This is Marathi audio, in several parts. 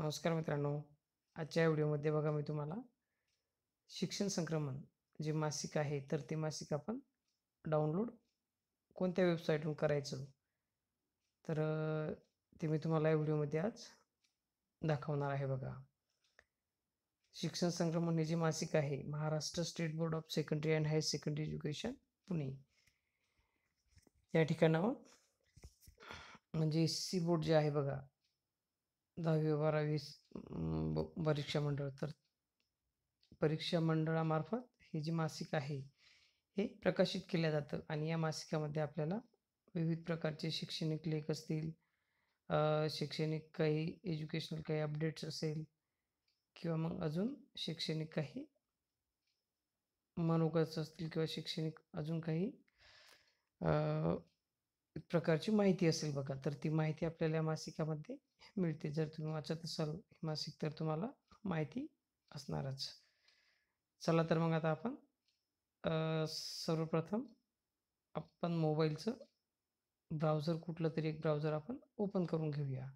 नमस्कार मित्रांनो आजच्या व्हिडिओमध्ये बघा मी तुम्हाला शिक्षण संक्रमण जे मासिक आहे तर ते मासिक आपण डाउनलोड कोणत्या वेबसाईटवर करायचं तर ते मी तुम्हाला या व्हिडिओमध्ये आज दाखवणार आहे बघा शिक्षण संक्रमण हे जे मासिक आहे Maharashtra state board of secondary and higher secondary education Pune या ठिकाणावर म्हणजे सी बोर्ड जे आहे बघा दहावी बारावी परीक्षा मंडळ तर परीक्षा मंडळामार्फत हे जे मासिक आहे हे प्रकाशित केलं जातं आणि या मासिकामध्ये आपल्याला विविध प्रकारचे शैक्षणिक लेख असतील शैक्षणिक काही एज्युकेशनल काही अपडेट्स असेल किंवा मग अजून शैक्षणिक काही मनोगत असतील किंवा शैक्षणिक अजून काही प्रकारची माहिती असेल बघा तर ती माहिती आपल्याला या मासिकामध्ये मिळते जर तुम्ही वाचत असाल मासिक तर तुम्हाला माहिती असणारच चला तर मग आता आपण सर्वप्रथम आपण मोबाईलचं ब्राउझर कुठलं तरी एक ब्राउझर आपण ओपन करून घेऊया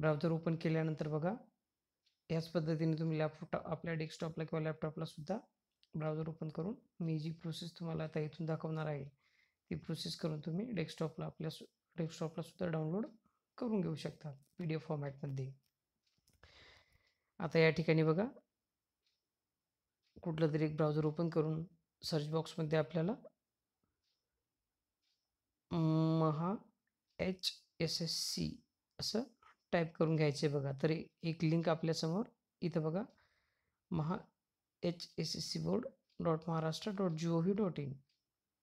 ब्राउझर ओपन केल्यानंतर बघा याच पद्धतीने तुम्ही लॅपटॉप आपल्या डेस्कटॉपला किंवा लॅपटॉपला सुद्धा ब्राउझर ओपन करून मी जी प्रोसेस तुम्हाला आता इथून दाखवणार आहे ती प्रोसेस करून तुम्ही डेस्कटॉपला आपल्या डेस्कटॉपला सुद्धा डाउनलोड करून घेऊ शकता पी डी एफ फॉर्मॅटमध्ये आता या ठिकाणी बघा कुठलं तरी एक ब्राउझर ओपन करून सर्च बॉक्समध्ये आपल्याला Maha H S S C असं टाईप करून घ्यायचे बघा तर एक लिंक आपल्यासमोर इथं बघा Maha H S S C board dot Maharashtra dot G O V dot in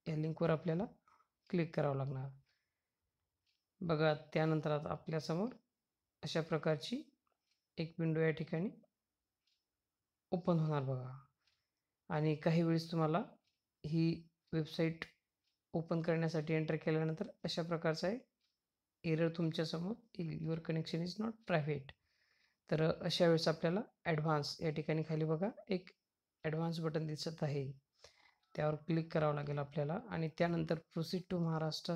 या लिंकवर आपल्याला क्लिक करावं लागणार बघा त्यानंतर आता आपल्यासमोर अशा प्रकारची एक विंडो या ठिकाणी ओपन होणार बघा आणि काही वेळेस तुम्हाला ही वेबसाईट ओपन करण्यासाठी एंटर केल्यानंतर अशा प्रकारचा आहे एरर तुमच्यासमोर येईल your connection is not private तर अशा वेळेस आपल्याला ॲडव्हान्स या ठिकाणी खाली बघा एक ॲडव्हान्स बटन दिसत आहे त्यावर क्लिक करावं लागेल आपल्याला आणि त्यानंतर proceed to Maharashtra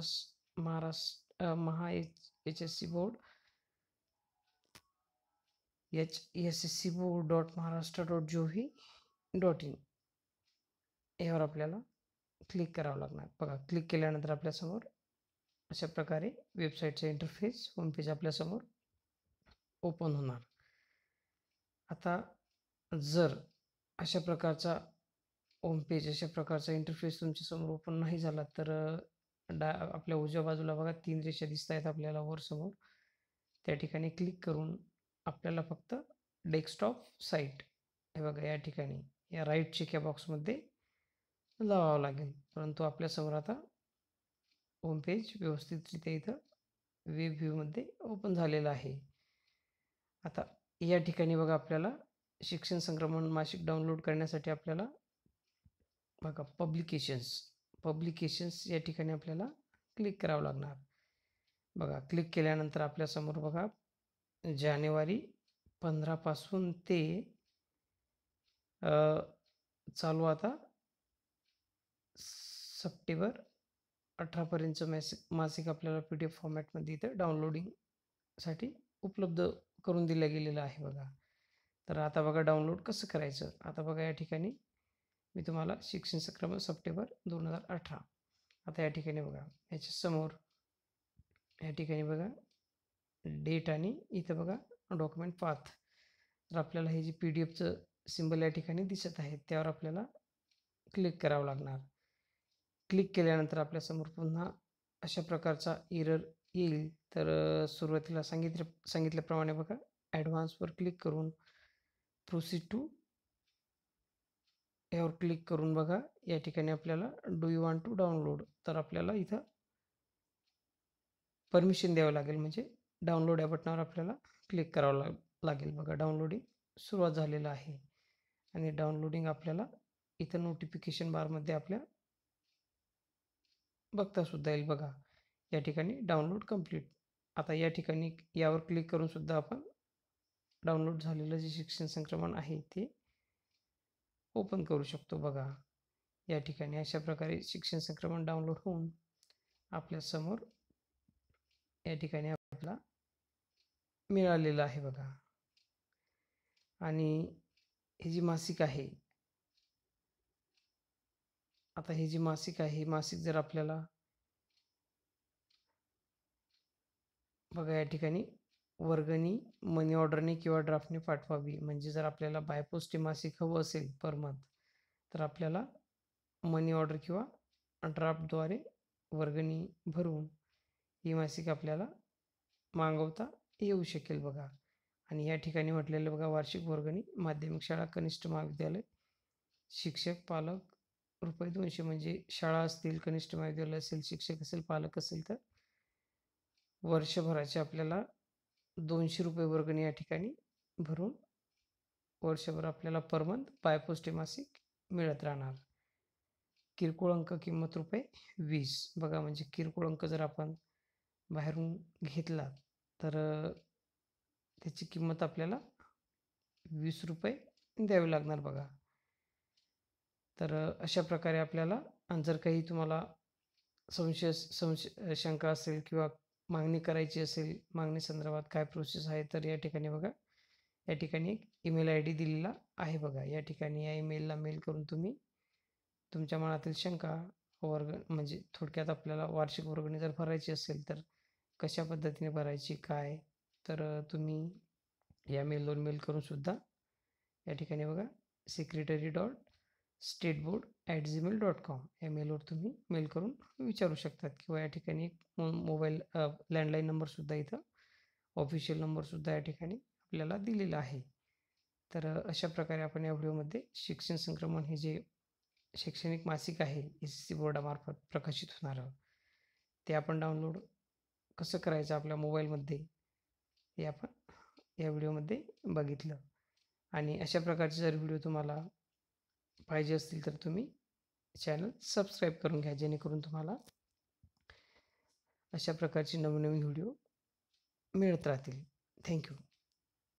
Maharashtra Maha H H S C board H S S C board dot Maharashtra dot G dot in यावर आपल्याला क्लिक करावं लागणार बघा क्लिक केल्यानंतर आपल्यासमोर अशा प्रकारे वेबसाईटचा इंटरफेस होमपेज आपल्यासमोर ओपन होणार आता जर अशा प्रकारचा होमपेज अशा प्रकारचा इंटरफेस तुमच्यासमोर ओपन नाही झाला तर डा आपल्या उजव्या बाजूला बघा तीन रेषा दिसत आहेत आपल्याला वर समोर त्या ठिकाणी क्लिक करून आपल्याला फक्त डेस्कटॉप साईट हे बघा या ठिकाणी या राईट चिक्या बॉक्समध्ये लावावं लागेल परंतु आपल्यासमोर आता होम पेज व्यवस्थितरित्या इथं वेब व्ह्यूमध्ये ओपन झालेलं आहे आता या ठिकाणी बघा आपल्याला शिक्षण संक्रमण मासिक डाउनलोड करण्यासाठी आपल्याला बघा पब्लिकेशन्स पब्लिकेशन्स या ठिकाणी आपल्याला क्लिक करावं लागणार बघा क्लिक केल्यानंतर आपल्यासमोर बघा जानेवारी पंधरापासून ते चालू आता सप्टेंबर अठरापर्यंतचं मॅसिक मासिक आपल्याला पी डी एफ फॉर्मॅटमध्ये इथं डाउनलोडिंगसाठी उपलब्ध करून दिलं गेलेलं आहे बघा तर आता बघा डाउनलोड कसं करायचं आता बघा या ठिकाणी मी तुम्हाला शिक्षण सक्रम सप्टेंबर दोन हजार अठरा आता या ठिकाणी बघा याच्यासमोर या ठिकाणी बघा डेट आणि इथं बघा डॉक्युमेंट पाथ तर आपल्याला हे जे पी डी एफचं सिंबल या ठिकाणी दिसत आहे त्यावर आपल्याला क्लिक करावं लागणार क्लिक केल्यानंतर आपल्यासमोर पुन्हा अशा प्रकारचा इरर येईल तर सुरुवातीला सांगितले सांगितल्याप्रमाणे बघा ॲडव्हान्सवर क्लिक करून प्रोसीड टू यावर क्लिक करून बघा या ठिकाणी आपल्याला do you want to download तर आपल्याला इथं परमिशन द्यावं लागेल म्हणजे डाउनलोड या बटनावर आपल्याला क्लिक करावं लाग लागेल बघा डाउनलोडिंग सुरुवात झालेलं आहे आणि डाउनलोडिंग आपल्याला इथं नोटिफिकेशन बारमध्ये आपल्या बघता सुद्धा येईल बघा या ठिकाणी डाउनलोड कंप्लीट आता या ठिकाणी यावर क्लिक करून सुद्धा आपण डाउनलोड झालेलं जे शिक्षण संक्रमण आहे ते ओपन करू शकतो बघा या ठिकाणी अशा प्रकारे शिक्षण संक्रमण डाउनलोड होऊन आपल्यासमोर या ठिकाणी आपला मिळालेलं आहे बघा आणि ही जी मासिक आहे आता ही जी मासिक आहे मासिक जर आपल्याला बघा या ठिकाणी वर्गणी मनी ऑर्डरने किंवा ड्राफ्टने पाठवावी म्हणजे जर आपल्याला बायपोस्टी मासिक हवं असेल पर मंथ तर आपल्याला मनी ऑर्डर किंवा ड्राफ्टद्वारे वर्गणी भरून ही मासिक आपल्याला मागवता येऊ शकेल बघा आणि या ठिकाणी म्हटलेलं बघा वार्षिक वर्गणी माध्यमिक शाळा कनिष्ठ महाविद्यालय शिक्षक पालक रुपये दोनशे म्हणजे शाळा असतील कनिष्ठ महाविद्यालय असेल शिक्षक असेल पालक असेल तर वर्षभराचे आपल्याला दोनशे रुपये वर्गणी या ठिकाणी भरून वर्षभर आपल्याला पर मंथ बायपोस्टे मासिक मिळत राहणार किरकोळ अंक किंमत रुपये वीस बघा म्हणजे किरकोळ अंक जर आपण बाहेरून घेतला तर त्याची किंमत आपल्याला वीस रुपये द्यावी लागणार बघा तर अशा प्रकारे आपल्याला जर काही तुम्हाला संशय संशय शंका असेल किंवा मागणी करायची असेल मागणी संदर्भात काय प्रोसेस आहे तर या ठिकाणी बघा या ठिकाणी एक ईमेल आय डी दिलेला आहे बघा या ठिकाणी या ईमेलला मेल करून तुम्ही तुमच्या मनातील शंका वर्ग म्हणजे थोडक्यात आपल्याला वार्षिक वर्गणी जर भरायची असेल तर कशा पद्धतीने भरायची काय तर तुम्ही या मेलवर मेल करूनसुद्धा या ठिकाणी बघा secretary dot state board at Gmail dot com या मेलवर तुम्ही मेल करून विचारू शकतात किंवा या ठिकाणी एक मोबाईल लँडलाईन नंबरसुद्धा इथं ऑफिशियल नंबरसुद्धा या ठिकाणी आपल्याला दिलेला आहे तर अशा प्रकारे आपण या व्हिडिओमध्ये शिक्षण संक्रमण हे जे शैक्षणिक मासिक आहे एस सी बोर्डामार्फत प्रकाशित होणारं ते आपण डाउनलोड कसं करायचं आपल्या मोबाईलमध्ये हे आपण या व्हिडिओमध्ये बघितलं आणि अशा प्रकारचे जर व्हिडिओ तुम्हाला पाहिजे असतील तर तुम्ही चॅनल सबस्क्राईब करून घ्या जेणेकरून तुम्हाला अशा प्रकारचे नवनवीन व्हिडिओ मिळत राहतील थँक्यू